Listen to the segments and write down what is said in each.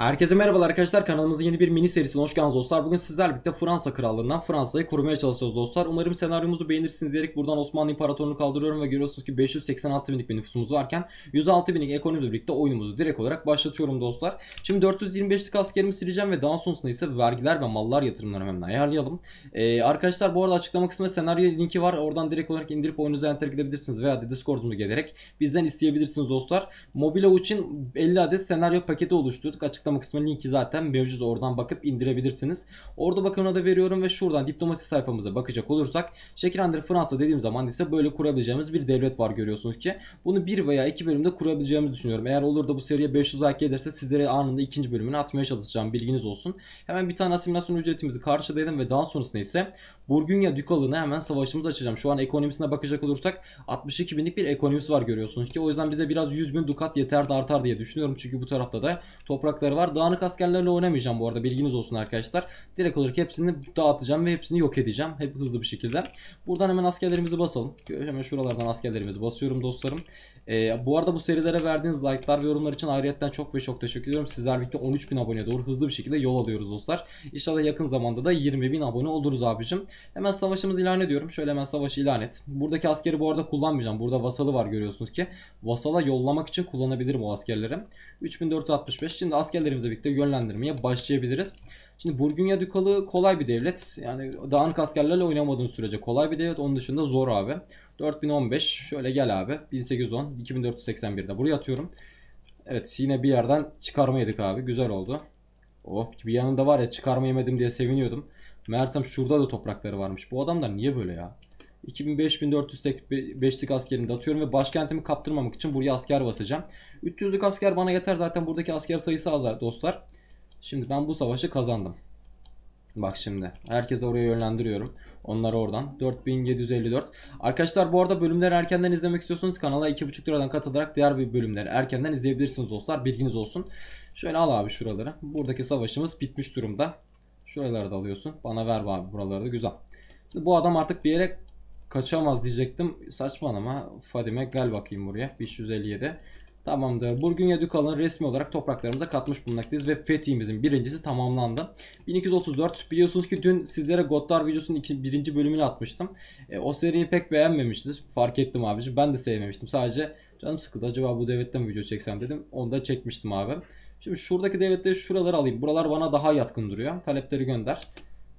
Herkese merhabalar arkadaşlar kanalımızın yeni bir mini serisine hoş geldiniz dostlar. Bugün sizlerle birlikte Fransa Krallığından Fransa'yı korumaya çalışıyoruz dostlar. Umarım senaryomuzu beğenirsiniz diyerek buradan Osmanlı İmparatorluğunu kaldırıyorum ve görüyorsunuz ki 586 binlik bir nüfusumuz varken 106 binlik ekonomimizle birlikte oyunumuzu direkt olarak başlatıyorum dostlar. Şimdi 425'lik askerimi sileceğim ve daha sonrasında ise vergiler ve mallar yatırımlarını hemen ayarlayalım. Ee, arkadaşlar bu arada açıklama kısmında senaryo linki var. Oradan direkt olarak indirip oyunuza enter gidebilirsiniz veya de Discord'umuza gelerek bizden isteyebilirsiniz dostlar. Mobilo için 50 adet senaryo paketi oluşturduk. Açıklama açıklama kısmı linki zaten mevcut. Oradan bakıp indirebilirsiniz. Orada bakımına da veriyorum ve şuradan diplomasi sayfamıza bakacak olursak şekillendir Fransa dediğim zaman ise böyle kurabileceğimiz bir devlet var görüyorsunuz ki. Bunu bir veya iki bölümde kurabileceğimizi düşünüyorum. Eğer olur da bu seriye 500 like gelirse sizlere anında ikinci bölümünü atmaya çalışacağım. Bilginiz olsun. Hemen bir tane asimilasyon ücretimizi karşılayalım ve daha sonrasında ise Burgunya Dükalını hemen savaşımızı açacağım. Şu an ekonomisine bakacak olursak 62 binlik bir ekonomisi var görüyorsunuz ki. O yüzden bize biraz 100 bin dukat yeter de artar diye düşünüyorum. Çünkü bu tarafta da toprakları var var. Dağınık askerlerle oynamayacağım bu arada bilginiz olsun arkadaşlar. Direkt olarak hepsini dağıtacağım ve hepsini yok edeceğim. Hep hızlı bir şekilde. Buradan hemen askerlerimizi basalım. Hemen şuralardan askerlerimizi basıyorum dostlarım. Ee, bu arada bu serilere verdiğiniz like'lar ve yorumlar için ayrıyetten çok ve çok teşekkür ediyorum. Sizler birlikte 13.000 aboneye doğru hızlı bir şekilde yol alıyoruz dostlar. İnşallah yakın zamanda da 20.000 abone oluruz abicim. Hemen savaşımız ilan ediyorum. Şöyle hemen savaşı ilan et. Buradaki askeri bu arada kullanmayacağım. Burada vasalı var görüyorsunuz ki. Vasala yollamak için kullanabilirim o askerleri. 3465. Şimdi askerleri liderlerimizle birlikte yönlendirmeye başlayabiliriz. Şimdi Burgunya Dükalı kolay bir devlet. Yani dağınık askerlerle oynamadığın sürece kolay bir devlet. Onun dışında zor abi. 4015 şöyle gel abi. 1810 2481'de buraya atıyorum. Evet yine bir yerden çıkarma yedik abi. Güzel oldu. Oh bir yanında var ya çıkarma yemedim diye seviniyordum. Meğersem şurada da toprakları varmış. Bu adamlar niye böyle ya? 2005.405'lik askerimi de atıyorum ve başkentimi kaptırmamak için buraya asker basacağım. 300'lük asker bana yeter zaten buradaki asker sayısı azar dostlar. Şimdi ben bu savaşı kazandım. Bak şimdi herkese oraya yönlendiriyorum. Onları oradan. 4754. Arkadaşlar bu arada bölümleri erkenden izlemek istiyorsanız kanala 2,5 liradan katılarak diğer bir bölümleri erkenden izleyebilirsiniz dostlar. Bilginiz olsun. Şöyle al abi şuraları. Buradaki savaşımız bitmiş durumda. Şuraları da alıyorsun. Bana ver abi buraları da güzel. Şimdi bu adam artık bir yere kaçamaz diyecektim. Saçmalama. Fadime gel bakayım buraya. 557. Tamamdır. Burgunya Dükalı'nı resmi olarak topraklarımıza katmış bulunmaktayız ve fetihimizin birincisi tamamlandı. 1234 biliyorsunuz ki dün sizlere Godlar videosunun iki, birinci bölümünü atmıştım. E, o seriyi pek beğenmemiştiniz. Fark ettim abici. Ben de sevmemiştim. Sadece canım sıkıldı. Acaba bu devlette mi video çeksem dedim. Onu da çekmiştim abi. Şimdi şuradaki devlette şuraları alayım. Buralar bana daha yatkın duruyor. Talepleri gönder.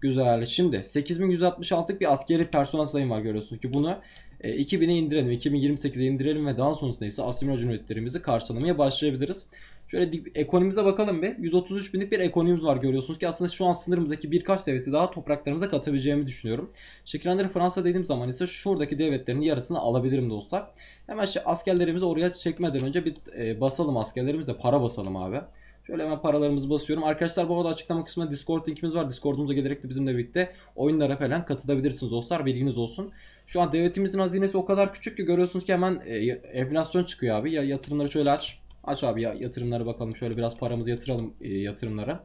Güzel. Şimdi 8166'lık bir askeri personel sayım var görüyorsunuz ki bunu 2000'e indirelim. 2028'e indirelim ve daha sonrasında ise asimilajon üretlerimizi karşılamaya başlayabiliriz. Şöyle ekonomimize bakalım bir. 133 binlik bir ekonomimiz var görüyorsunuz ki aslında şu an sınırımızdaki birkaç devleti daha topraklarımıza katabileceğimi düşünüyorum. Şekillendir Fransa dediğim zaman ise şuradaki devletlerin yarısını alabilirim dostlar. Hemen işte askerlerimizi oraya çekmeden önce bir e, basalım askerlerimize para basalım abi. Şöyle hemen paralarımızı basıyorum. Arkadaşlar bu arada açıklama kısmında Discord linkimiz var. Discord'umuza gelerek de bizimle birlikte oyunlara falan katılabilirsiniz dostlar. Bilginiz olsun. Şu an devletimizin hazinesi o kadar küçük ki görüyorsunuz ki hemen e, enflasyon çıkıyor abi. Ya yatırımları şöyle aç. Aç abi ya, yatırımlara bakalım. Şöyle biraz paramızı yatıralım e, yatırımlara.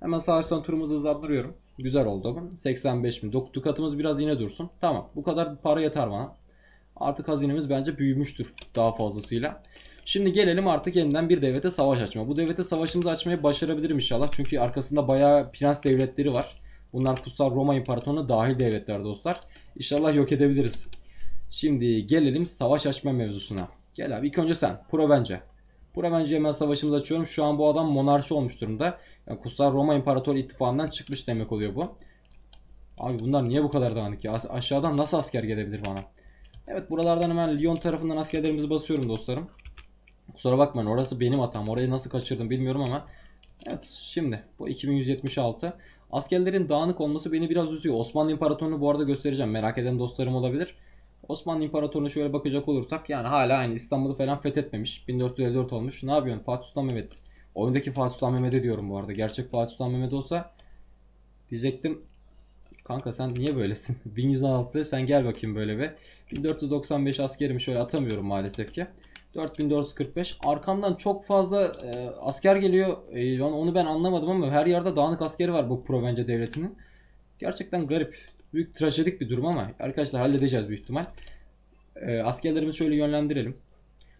Hemen sağ üstten turumuzu hızlandırıyorum. Güzel oldu. 85 bin. Dukatımız biraz yine dursun. Tamam. Bu kadar para yeter bana. Artık hazinemiz bence büyümüştür daha fazlasıyla. Şimdi gelelim artık yeniden bir devlete savaş açma. Bu devlete savaşımızı açmayı başarabilirim inşallah. Çünkü arkasında bayağı prens devletleri var. Bunlar Kutsal Roma İmparatorluğu'na dahil devletler dostlar. İnşallah yok edebiliriz. Şimdi gelelim savaş açma mevzusuna. Gel abi ilk önce sen. Provence. Provence'ye hemen savaşımızı açıyorum. Şu an bu adam monarşi olmuş durumda. Yani Kutsal Roma İmparatorluğu ittifakından çıkmış demek oluyor bu. Abi bunlar niye bu kadar dağınık ya? Aşağıdan nasıl asker gelebilir bana? Evet buralardan hemen Lyon tarafından askerlerimizi basıyorum dostlarım. Kusura bakmayın orası benim hatam. Orayı nasıl kaçırdım bilmiyorum ama. Evet şimdi bu 2176. Askerlerin dağınık olması beni biraz üzüyor. Osmanlı İmparatorluğunu bu arada göstereceğim. Merak eden dostlarım olabilir. Osmanlı İmparatorluğu'na şöyle bakacak olursak yani hala aynı, İstanbul'u falan fethetmemiş. 1454 olmuş. Ne yapıyorsun Fatih Sultan Mehmet? Oyundaki Fatih Sultan Mehmet'e diyorum bu arada. Gerçek Fatih Sultan Mehmet olsa diyecektim. Kanka sen niye böylesin? 1106 sen gel bakayım böyle ve 1495 askerimi şöyle atamıyorum maalesef ki. 4445. Arkamdan çok fazla e, asker geliyor. E, onu ben anlamadım ama her yerde dağınık askeri var bu Provence devletinin. Gerçekten garip. Büyük trajedik bir durum ama arkadaşlar halledeceğiz büyük ihtimal. E, askerlerimizi şöyle yönlendirelim.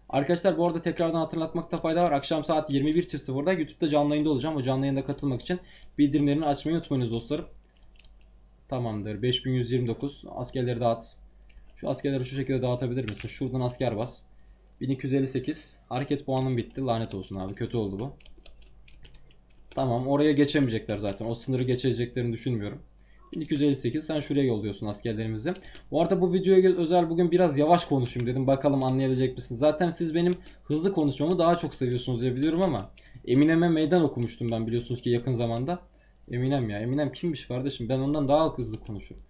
Arkadaşlar bu arada tekrardan hatırlatmakta fayda var. Akşam saat 21.00'da YouTube'da canlı yayında olacağım. O canlı yayında katılmak için bildirimlerini açmayı unutmayınız dostlarım. Tamamdır. 5129. Askerleri dağıt. Şu askerleri şu şekilde dağıtabilir misin? Şuradan asker bas. 1258. Hareket puanım bitti. Lanet olsun abi. Kötü oldu bu. Tamam oraya geçemeyecekler zaten. O sınırı geçeceklerini düşünmüyorum. 1258 sen şuraya yolluyorsun askerlerimizi. Bu arada bu videoya özel bugün biraz yavaş konuşayım dedim. Bakalım anlayabilecek misin? Zaten siz benim hızlı konuşmamı daha çok seviyorsunuz diye biliyorum ama Eminem'e meydan okumuştum ben biliyorsunuz ki yakın zamanda. Eminem ya. Eminem kimmiş kardeşim? Ben ondan daha hızlı konuşurum.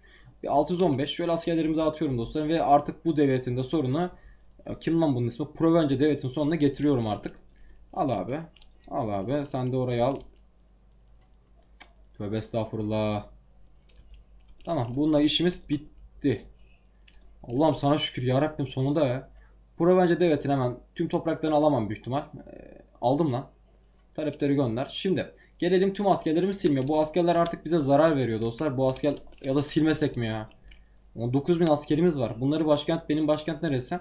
615 şöyle askerlerimi dağıtıyorum dostlarım ve artık bu devletin de sorunu kim lan bunun ismi? Provence Devlet'in sonuna getiriyorum artık. Al abi. Al abi. Sen de oraya al. Tövbe estağfurullah. Tamam. Bununla işimiz bitti. Allah'ım sana şükür yarabbim sonunda ya. Provence Devlet'in hemen tüm topraklarını alamam büyük ihtimal. E, aldım lan. Talepleri gönder. Şimdi gelelim tüm askerlerimi silmiyor. Bu askerler artık bize zarar veriyor dostlar. Bu asker ya da silmesek mi ya? 9000 askerimiz var. Bunları başkent benim başkent neresi?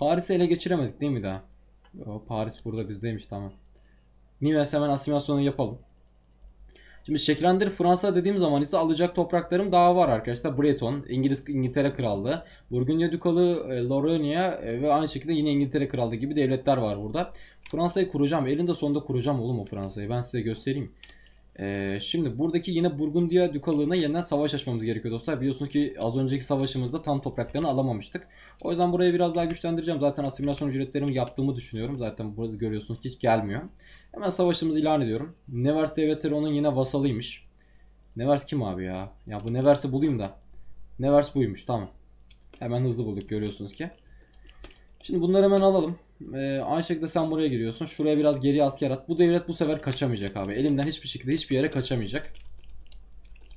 Paris'i ele geçiremedik değil mi daha? Yo, Paris burada bizdeymiş tamam. Nimes hemen asimilasyonu yapalım. Şimdi şekillendir Fransa dediğim zaman ise alacak topraklarım daha var arkadaşlar. Breton, İngiliz İngiltere Krallığı, Burgundya Dukalı, e, Lorraine e, ve aynı şekilde yine İngiltere Krallığı gibi devletler var burada. Fransa'yı kuracağım. Elinde sonunda kuracağım oğlum o Fransa'yı. Ben size göstereyim. Ee, şimdi buradaki yine Burgundiya Dükalığı'na yeniden savaş açmamız gerekiyor dostlar. Biliyorsunuz ki az önceki savaşımızda tam topraklarını alamamıştık. O yüzden burayı biraz daha güçlendireceğim. Zaten asimilasyon ücretlerimi yaptığımı düşünüyorum. Zaten burada görüyorsunuz ki hiç gelmiyor. Hemen savaşımızı ilan ediyorum. Nevers devletleri onun yine vasalıymış. Nevers kim abi ya? Ya bu Nevers'i bulayım da. Nevers buymuş tamam. Hemen hızlı bulduk görüyorsunuz ki. Şimdi bunları hemen alalım. Ee, aynı şekilde sen buraya giriyorsun. Şuraya biraz geri asker at. Bu devlet bu sefer kaçamayacak abi. Elimden hiçbir şekilde hiçbir yere kaçamayacak.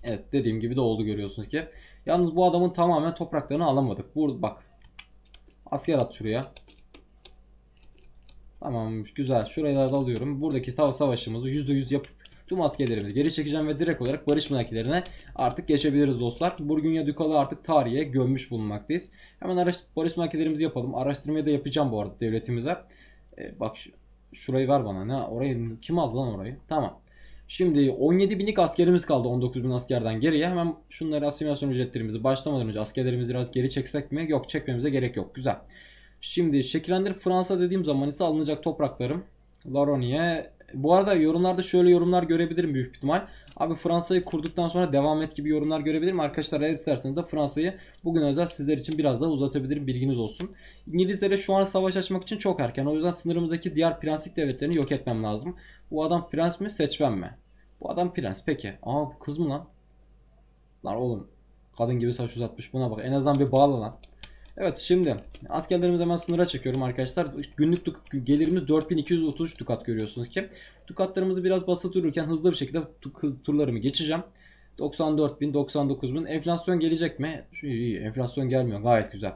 Evet dediğim gibi de oldu görüyorsunuz ki. Yalnız bu adamın tamamen topraklarını alamadık. Burada bak. Asker at şuraya. Tamam güzel. da alıyorum. Buradaki savaşımızı %100 yapıp tüm askerlerimizi geri çekeceğim ve direkt olarak barış melakilerine artık geçebiliriz dostlar. Burgunya Dükalı artık tarihe gömmüş bulunmaktayız. Hemen araş barış melakilerimizi yapalım. Araştırmayı da yapacağım bu arada devletimize. Ee, bak şurayı ver bana. Ne orayı kim aldı lan orayı? Tamam. Şimdi 17 binlik askerimiz kaldı 19 bin askerden geriye. Hemen şunları asimilasyon ücretlerimizi başlamadan önce askerlerimizi biraz geri çeksek mi? Yok çekmemize gerek yok. Güzel. Şimdi şekillendir Fransa dediğim zaman ise alınacak topraklarım. Laronie bu arada yorumlarda şöyle yorumlar görebilirim büyük ihtimal. Abi Fransa'yı kurduktan sonra devam et gibi yorumlar görebilirim. Arkadaşlar eğer isterseniz de Fransa'yı bugün özel sizler için biraz daha uzatabilirim. Bilginiz olsun. İngilizlere şu an savaş açmak için çok erken. O yüzden sınırımızdaki diğer prenslik devletlerini yok etmem lazım. Bu adam prens mi seçmem mi? Bu adam prens. Peki. Aa bu kız mı lan? Lan oğlum. Kadın gibi saç uzatmış. Buna bak. En azından bir bağla lan. Evet şimdi askerlerimizi hemen sınıra çekiyorum arkadaşlar. Günlük tuk gelirimiz 4233 dukat görüyorsunuz ki. Dukatlarımızı biraz basit dururken hızlı bir şekilde tuk hız turlarımı geçeceğim. 94.000 99.000 Enflasyon gelecek mi? İyi, iyi, enflasyon gelmiyor. Gayet güzel.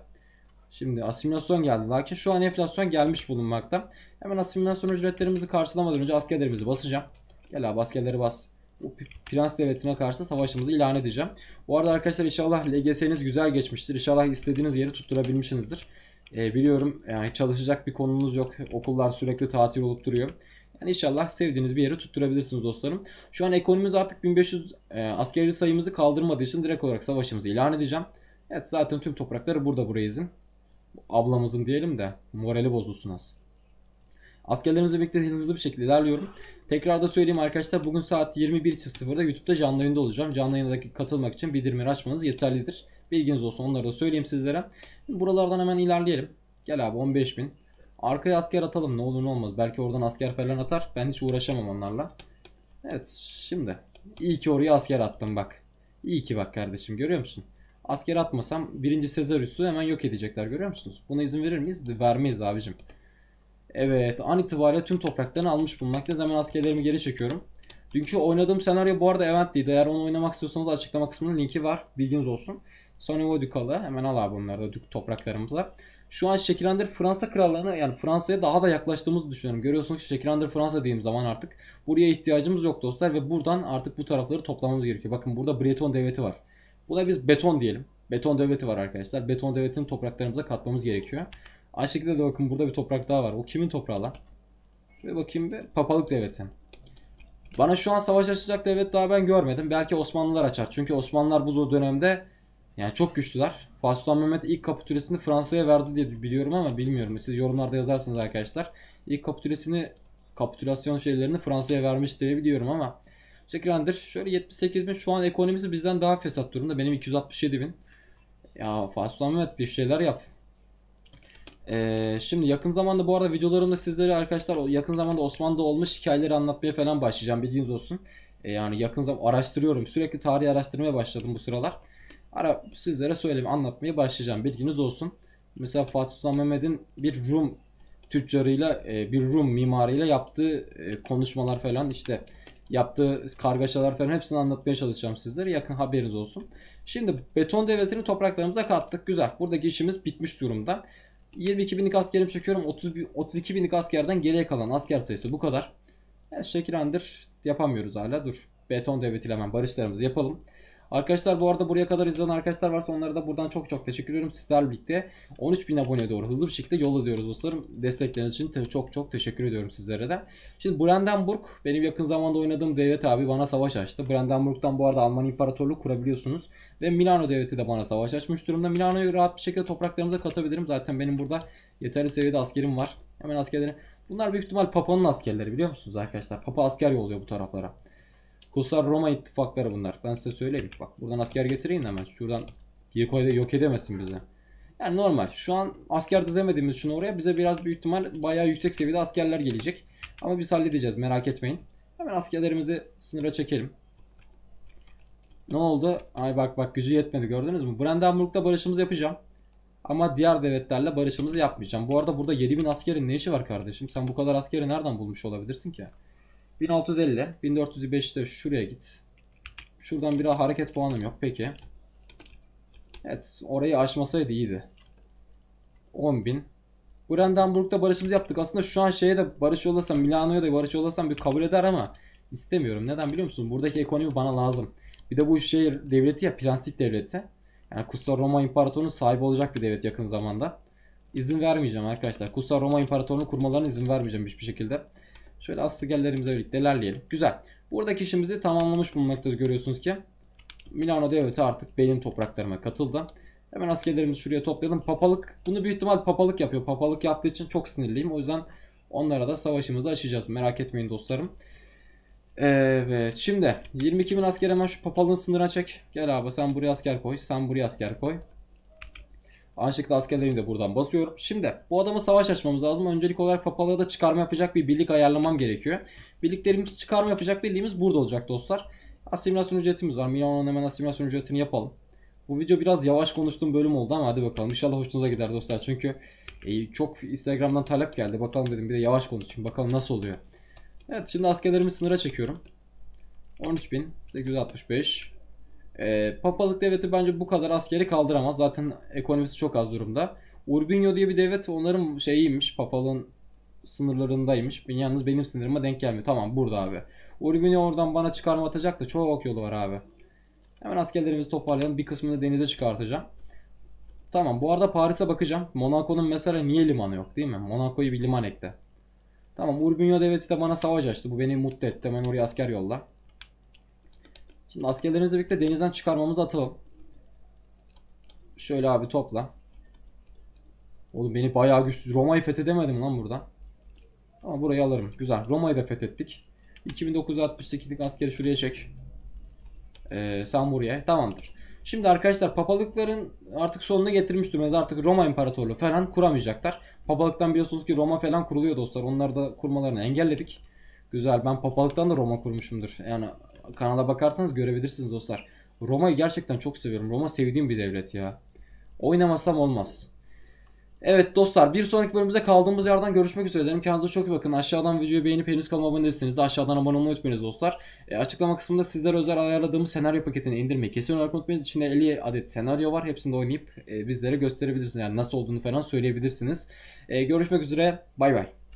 Şimdi asimilasyon geldi. Lakin şu an enflasyon gelmiş bulunmakta. Hemen asimilasyon ücretlerimizi karşılamadan önce askerlerimizi basacağım. Gel abi askerleri bas o prens devletine karşı savaşımızı ilan edeceğim. Bu arada arkadaşlar inşallah LGS'niz güzel geçmiştir. İnşallah istediğiniz yeri tutturabilmişsinizdir. E, biliyorum yani çalışacak bir konumuz yok. Okullar sürekli tatil olup duruyor. Yani inşallah sevdiğiniz bir yeri tutturabilirsiniz dostlarım. Şu an ekonomimiz artık 1500 e, askeri sayımızı kaldırmadığı için direkt olarak savaşımızı ilan edeceğim. Evet zaten tüm toprakları burada burayızın. Ablamızın diyelim de morali bozulsun az. Askerlerimizle birlikte hızlı bir şekilde ilerliyorum. Tekrar da söyleyeyim arkadaşlar bugün saat 21.00'da YouTube'da canlı yayında olacağım. Canlı yayındaki katılmak için bildirimleri açmanız yeterlidir. Bilginiz olsun onları da söyleyeyim sizlere. Buralardan hemen ilerleyelim. Gel abi 15.000. Arkaya asker atalım ne olur ne olmaz. Belki oradan asker falan atar. Ben hiç uğraşamam onlarla. Evet şimdi. İyi ki oraya asker attım bak. İyi ki bak kardeşim görüyor musun? Asker atmasam birinci Sezarius'u hemen yok edecekler görüyor musunuz? Buna izin verir miyiz? Vermeyiz abicim. Evet an itibariyle tüm topraklarını almış bulunmaktayız. Hemen askerlerimi geri çekiyorum. Dünkü oynadığım senaryo bu arada Event'liydi. Eğer onu oynamak istiyorsanız açıklama kısmında linki var. Bilginiz olsun. Soneva Dukalı. Hemen al abi bunları da topraklarımıza. Şu an şekillendir Fransa krallığına yani Fransa'ya daha da yaklaştığımızı düşünüyorum. Görüyorsunuz ki şekillendir Fransa dediğim zaman artık buraya ihtiyacımız yok dostlar ve buradan artık bu tarafları toplamamız gerekiyor. Bakın burada Breton devleti var. Buna biz beton diyelim. Beton devleti var arkadaşlar. Beton devletini topraklarımıza katmamız gerekiyor. Aynı şekilde de bakın burada bir toprak daha var. O kimin toprağı lan? Şöyle bakayım bir. Papalık devleti. Bana şu an savaş açacak devlet daha ben görmedim. Belki Osmanlılar açar. Çünkü Osmanlılar bu dönemde yani çok güçlüler. Fatih Mehmet ilk kapitülesini Fransa'ya verdi diye biliyorum ama bilmiyorum. Siz yorumlarda yazarsınız arkadaşlar. İlk kapitülesini kapitülasyon şeylerini Fransa'ya vermiş diye biliyorum ama Şekrendir şöyle 78 bin şu an ekonomisi bizden daha fesat durumda. Benim 267 bin. Ya Fatih Mehmet bir şeyler yap. Ee, şimdi yakın zamanda bu arada videolarımda sizlere arkadaşlar yakın zamanda Osmanlı'da olmuş hikayeleri anlatmaya falan başlayacağım bilginiz olsun. Ee, yani yakın zaman araştırıyorum sürekli tarihi araştırmaya başladım bu sıralar. Ara sizlere söyleyeyim anlatmaya başlayacağım bilginiz olsun. Mesela Fatih Sultan Mehmet'in bir Rum tüccarıyla e, bir Rum mimarıyla yaptığı e, konuşmalar falan işte yaptığı kargaşalar falan hepsini anlatmaya çalışacağım sizlere. Yakın haberiniz olsun. Şimdi beton devletini topraklarımıza kattık. Güzel. Buradaki işimiz bitmiş durumda. 22 binlik askerim çekiyorum. 30, 32 binlik askerden geriye kalan asker sayısı bu kadar. Yani şekillendir yapamıyoruz hala. Dur beton devletiyle hemen barışlarımızı yapalım. Arkadaşlar bu arada buraya kadar izleyen arkadaşlar varsa onlara da buradan çok çok teşekkür ediyorum. Sizlerle birlikte 13.000 aboneye doğru hızlı bir şekilde yol ediyoruz dostlarım. Destekleriniz için çok çok teşekkür ediyorum sizlere de. Şimdi Brandenburg benim yakın zamanda oynadığım devlet abi bana savaş açtı. Brandenburg'dan bu arada Alman İmparatorluğu kurabiliyorsunuz. Ve Milano devleti de bana savaş açmış durumda. Milano'yu rahat bir şekilde topraklarımıza katabilirim. Zaten benim burada yeterli seviyede askerim var. Hemen askerlerim. Bunlar büyük ihtimal Papa'nın askerleri biliyor musunuz arkadaşlar? Papa asker yolluyor bu taraflara. Kosar Roma ittifakları bunlar. Ben size söyleyeyim. Bak buradan asker getireyim hemen. Şuradan Yekoy'da yok edemezsin bize. Yani normal. Şu an asker dizemediğimiz için oraya bize biraz büyük ihtimal bayağı yüksek seviyede askerler gelecek. Ama biz halledeceğiz merak etmeyin. Hemen askerlerimizi sınıra çekelim. Ne oldu? Ay bak bak gücü yetmedi gördünüz mü? Brandenburg'da barışımızı yapacağım. Ama diğer devletlerle barışımızı yapmayacağım. Bu arada burada 7000 askerin ne işi var kardeşim? Sen bu kadar askeri nereden bulmuş olabilirsin ki? 1650. 1405'te şuraya git. Şuradan biraz hareket puanım yok. Peki. Evet. Orayı aşmasaydı iyiydi. 10.000. Brandenburg'da barışımızı yaptık. Aslında şu an şeye de barış yollasam, Milano'ya da barış yollasam bir kabul eder ama istemiyorum. Neden biliyor musun? Buradaki ekonomi bana lazım. Bir de bu şehir devleti ya prenslik devleti. Yani Kutsal Roma İmparatorluğu'nun sahibi olacak bir devlet yakın zamanda. İzin vermeyeceğim arkadaşlar. Kutsal Roma İmparatorluğu'nu kurmalarına izin vermeyeceğim hiçbir şekilde. Şöyle astigellerimize birlikte ilerleyelim. Güzel. Buradaki işimizi tamamlamış bulunmaktayız görüyorsunuz ki. Milano devleti artık benim topraklarıma katıldı. Hemen askerlerimizi şuraya toplayalım. Papalık bunu büyük ihtimal papalık yapıyor. Papalık yaptığı için çok sinirliyim. O yüzden onlara da savaşımızı açacağız. Merak etmeyin dostlarım. Evet şimdi 22 bin asker hemen şu papalığın sınırına çek. Gel abi sen buraya asker koy. Sen buraya asker koy. Aynı şekilde askerlerini de buradan basıyorum. Şimdi bu adamı savaş açmamız lazım. Öncelik olarak papalığa da çıkarma yapacak bir birlik ayarlamam gerekiyor. Birliklerimiz çıkarma yapacak birliğimiz burada olacak dostlar. Asimilasyon ücretimiz var. Milano'nun hemen asimilasyon ücretini yapalım. Bu video biraz yavaş konuştuğum bölüm oldu ama hadi bakalım. İnşallah hoşunuza gider dostlar. Çünkü e, çok Instagram'dan talep geldi. Bakalım dedim bir de yavaş konuşayım. Bakalım nasıl oluyor. Evet şimdi askerlerimi sınıra çekiyorum. 13.865 e, ee, Papalık devleti bence bu kadar askeri kaldıramaz. Zaten ekonomisi çok az durumda. Urbino diye bir devlet onların şeyiymiş. Papalığın sınırlarındaymış. Yalnız benim sınırıma denk gelmiyor. Tamam burada abi. Urbino oradan bana çıkarma atacak da çok yolu var abi. Hemen askerlerimizi toparlayalım. Bir kısmını denize çıkartacağım. Tamam bu arada Paris'e bakacağım. Monaco'nun mesela niye limanı yok değil mi? Monaco'yu bir liman ekle. Tamam Urbino devleti de bana savaş açtı. Bu beni mutlu etti. Hemen oraya asker yolla. Şimdi askerlerimizle birlikte denizden çıkarmamızı atalım. Şöyle abi topla. Oğlum beni bayağı güçsüz. Roma'yı fethedemedim lan burada. Ama burayı alırım. Güzel. Roma'yı da fethettik. 2968'lik askeri şuraya çek. Ee, sen buraya. Tamamdır. Şimdi arkadaşlar papalıkların artık sonunu getirmiştim. Yani artık Roma İmparatorluğu falan kuramayacaklar. Papalıktan biliyorsunuz ki Roma falan kuruluyor dostlar. Onları da kurmalarını engelledik. Güzel ben papalıktan da Roma kurmuşumdur. Yani kanala bakarsanız görebilirsiniz dostlar. Roma'yı gerçekten çok seviyorum. Roma sevdiğim bir devlet ya. Oynamasam olmaz. Evet dostlar bir sonraki bölümümüzde kaldığımız yerden görüşmek üzere derim. Kendinize çok iyi bakın. Aşağıdan videoyu beğenip henüz kanalıma abone değilseniz de aşağıdan abone olmayı unutmayınız dostlar. E, açıklama kısmında sizlere özel ayarladığımız senaryo paketini indirmeyi kesin olarak unutmayınız. İçinde 50 adet senaryo var. Hepsini de oynayıp e, bizlere gösterebilirsiniz. Yani nasıl olduğunu falan söyleyebilirsiniz. E, görüşmek üzere. Bay bay.